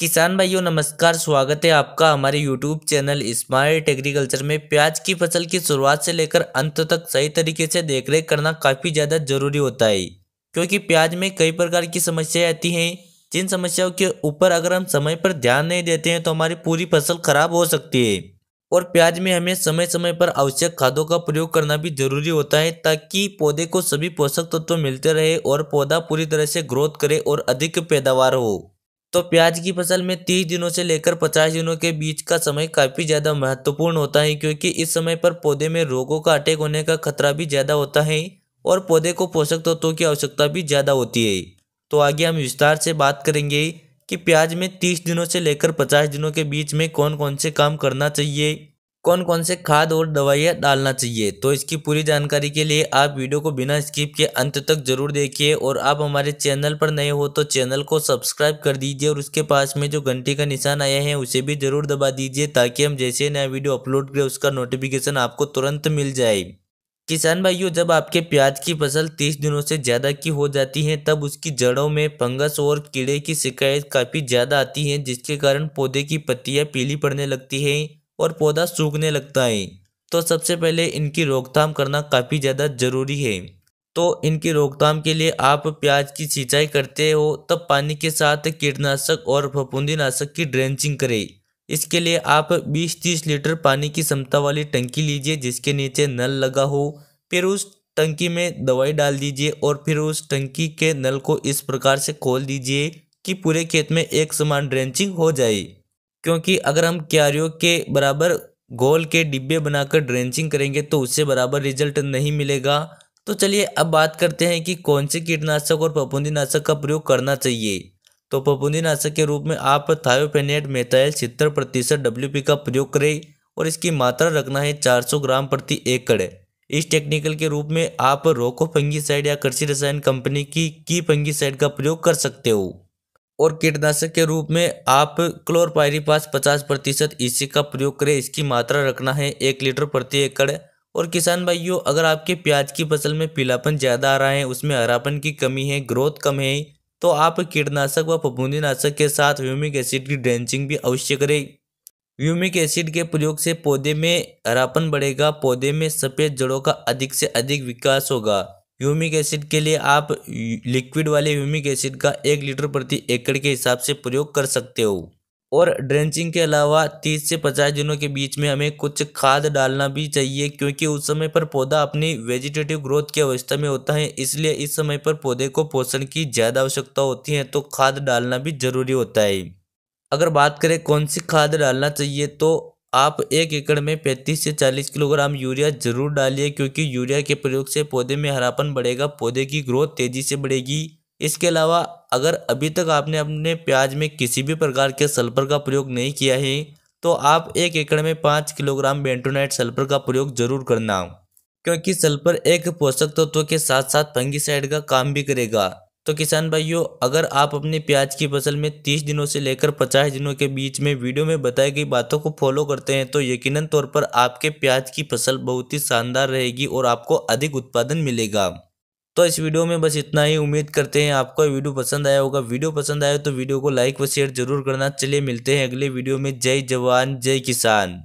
किसान भाइयों नमस्कार स्वागत है आपका हमारे यूट्यूब चैनल स्मार्ट एग्रीकल्चर में प्याज की फसल की शुरुआत से लेकर अंत तक सही तरीके से देखरेख करना काफ़ी ज़्यादा जरूरी होता है क्योंकि प्याज में कई प्रकार की समस्याएं आती हैं जिन समस्याओं के ऊपर अगर हम समय पर ध्यान नहीं देते हैं तो हमारी पूरी फसल खराब हो सकती है और प्याज में हमें समय समय पर आवश्यक खादों का प्रयोग करना भी जरूरी होता है ताकि पौधे को सभी पोषक तत्व तो मिलते रहे और पौधा पूरी तरह से ग्रोथ करे और अधिक पैदावार हो तो प्याज की फसल में तीस दिनों से लेकर पचास दिनों के बीच का समय काफ़ी ज़्यादा महत्वपूर्ण होता है क्योंकि इस समय पर पौधे में रोगों का अटैक होने का खतरा भी ज़्यादा होता है और पौधे को पोषक तत्वों की आवश्यकता भी ज़्यादा होती है तो आगे हम विस्तार से बात करेंगे कि प्याज में तीस दिनों से लेकर पचास दिनों के बीच में कौन कौन से काम करना चाहिए कौन कौन से खाद और दवाइयाँ डालना चाहिए तो इसकी पूरी जानकारी के लिए आप वीडियो को बिना स्किप के अंत तक जरूर देखिए और आप हमारे चैनल पर नए हो तो चैनल को सब्सक्राइब कर दीजिए और उसके पास में जो घंटी का निशान आया है उसे भी ज़रूर दबा दीजिए ताकि हम जैसे नया वीडियो अपलोड करें उसका नोटिफिकेशन आपको तुरंत मिल जाए किसान भाइयों जब आपके प्याज की फसल 30 दिनों से ज़्यादा की हो जाती है तब उसकी जड़ों में फंगस और कीड़े की शिकायत काफ़ी ज़्यादा आती है जिसके कारण पौधे की पत्तियाँ पीली पड़ने लगती हैं और पौधा सूखने लगता है तो सबसे पहले इनकी रोकथाम करना काफ़ी ज़्यादा ज़रूरी है तो इनकी रोकथाम के लिए आप प्याज की सिंचाई करते हो तब पानी के साथ कीटनाशक और नाशक की ड्रेंचिंग करें इसके लिए आप 20-30 लीटर पानी की क्षमता वाली टंकी लीजिए जिसके नीचे नल लगा हो फिर उस टंकी में दवाई डाल दीजिए और फिर उस टंकी के नल को इस प्रकार से खोल दीजिए कि पूरे खेत में एक समान ड्रेंचिंग हो जाए क्योंकि अगर हम क्यारियों के बराबर गोल के डिब्बे बनाकर ड्रेंचिंग करेंगे तो उससे बराबर रिजल्ट नहीं मिलेगा तो चलिए अब बात करते हैं कि कौन से कीटनाशक और नाशक का प्रयोग करना चाहिए तो नाशक के रूप में आप थायोफेनेट मेथाइल छिहत्तर प्रतिशत डब्ल्यू का प्रयोग करें और इसकी मात्रा रखना है 400 ग्राम प्रति एकड़ इस टेक्निकल के रूप में आप रोको फंगीसाइड या कृषि रसायन कंपनी की की फंगीसाइड का प्रयोग कर सकते हो और कीटनाशक के रूप में आप क्लोरपायरी पास पचास प्रतिशत ईसी e का प्रयोग करें इसकी मात्रा रखना है एक लीटर प्रति एकड़ और किसान भाइयों अगर आपके प्याज की फसल में पीलापन ज़्यादा आ रहा है उसमें हरापन की कमी है ग्रोथ कम है तो आप कीटनाशक व नाशक के साथ व्यूमिक एसिड की ड्रेंचिंग भी अवश्य करें व्यूमिक एसिड के प्रयोग से पौधे में हरापन बढ़ेगा पौधे में सफ़ेद जड़ों का अधिक से अधिक विकास होगा ह्यूमिक एसिड के लिए आप लिक्विड वाले ह्यूमिक एसिड का एक लीटर प्रति एकड़ के हिसाब से प्रयोग कर सकते हो और ड्रेंचिंग के अलावा तीस से पचास दिनों के बीच में हमें कुछ खाद डालना भी चाहिए क्योंकि उस समय पर पौधा अपनी वेजिटेटिव ग्रोथ की अवस्था में होता है इसलिए इस समय पर पौधे को पोषण की ज़्यादा आवश्यकता होती है तो खाद डालना भी ज़रूरी होता है अगर बात करें कौन सी खाद डालना चाहिए तो आप एक एकड़ में 35 से 40 किलोग्राम यूरिया ज़रूर डालिए क्योंकि यूरिया के प्रयोग से पौधे में हरापन बढ़ेगा पौधे की ग्रोथ तेज़ी से बढ़ेगी इसके अलावा अगर अभी तक आपने अपने प्याज में किसी भी प्रकार के सल्फर का प्रयोग नहीं किया है तो आप एक एकड़ में पाँच किलोग्राम बेंटोनाइट सल्फर का प्रयोग जरूर करना क्योंकि सल्फर एक पोषक तत्व तो के साथ साथ फंगीसाइड का काम भी करेगा तो किसान भाइयों अगर आप अपने प्याज की फसल में 30 दिनों से लेकर 50 दिनों के बीच में वीडियो में बताई गई बातों को फॉलो करते हैं तो यकीनन तौर पर आपके प्याज की फसल बहुत ही शानदार रहेगी और आपको अधिक उत्पादन मिलेगा तो इस वीडियो में बस इतना ही उम्मीद करते हैं आपको वीडियो पसंद आया होगा वीडियो पसंद आया तो वीडियो को लाइक व शेयर जरूर करना चलिए मिलते हैं अगले वीडियो में जय जवान जय किसान